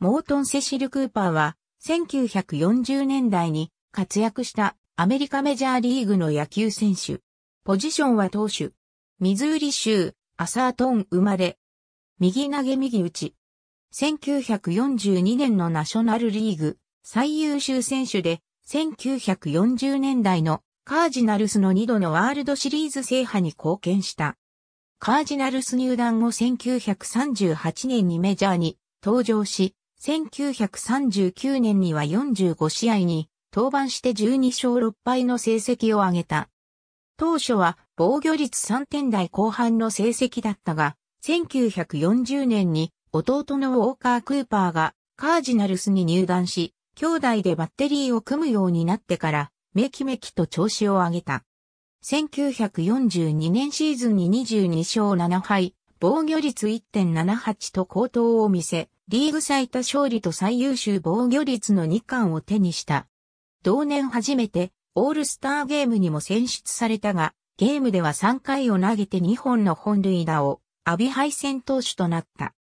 モートン・セシル・クーパーは、1940年代に活躍したアメリカメジャーリーグの野球選手。ポジションは投手。ミズーリ州、アサートン生まれ。右投げ右打ち。1942年のナショナルリーグ最優秀選手で、1940年代のカージナルスの2度のワールドシリーズ制覇に貢献した。カージナルス入団後1938年にメジャーに登場し、1939年には45試合に登板して12勝6敗の成績を挙げた。当初は防御率3点台後半の成績だったが、1940年に弟のウォーカー・クーパーがカージナルスに入団し、兄弟でバッテリーを組むようになってから、めきめきと調子を上げた。1942年シーズンに22勝7敗、防御率1.78と高騰を見せ、リーグ最多勝利と最優秀防御率の2冠を手にした。同年初めて、オールスターゲームにも選出されたが、ゲームでは3回を投げて2本の本塁打を、アビ敗戦投手となった。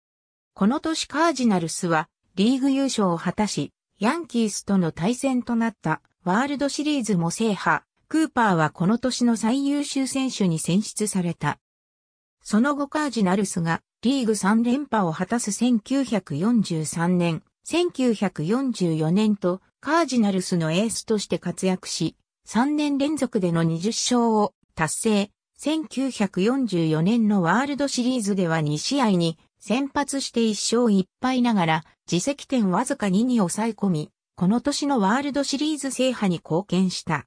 この年カージナルスは、リーグ優勝を果たし、ヤンキースとの対戦となったワールドシリーズも制覇。クーパーはこの年の最優秀選手に選出された。その後カージナルスがリーグ3連覇を果たす1943年、1944年とカージナルスのエースとして活躍し、3年連続での20勝を達成。1944年のワールドシリーズでは2試合に先発して1勝1敗ながら自責点わずか2に抑え込み、この年のワールドシリーズ制覇に貢献した。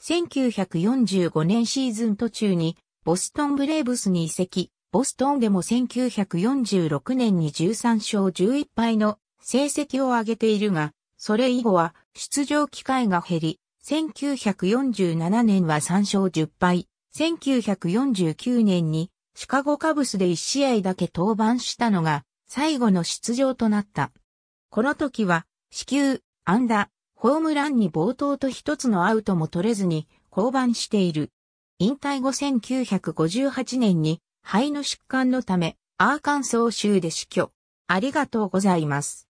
1945年シーズン途中にボストンブレーブスに移籍、ボストンでも1946年に13勝11敗の成績を上げているが、それ以後は出場機会が減り、1947年は3勝10敗、1949年にシカゴカブスで1試合だけ登板したのが最後の出場となった。この時は、死球、安打、ホームランに冒頭と一つのアウトも取れずに降板している。引退後1958年に肺の疾患のため、アーカンソー州で死去。ありがとうございます。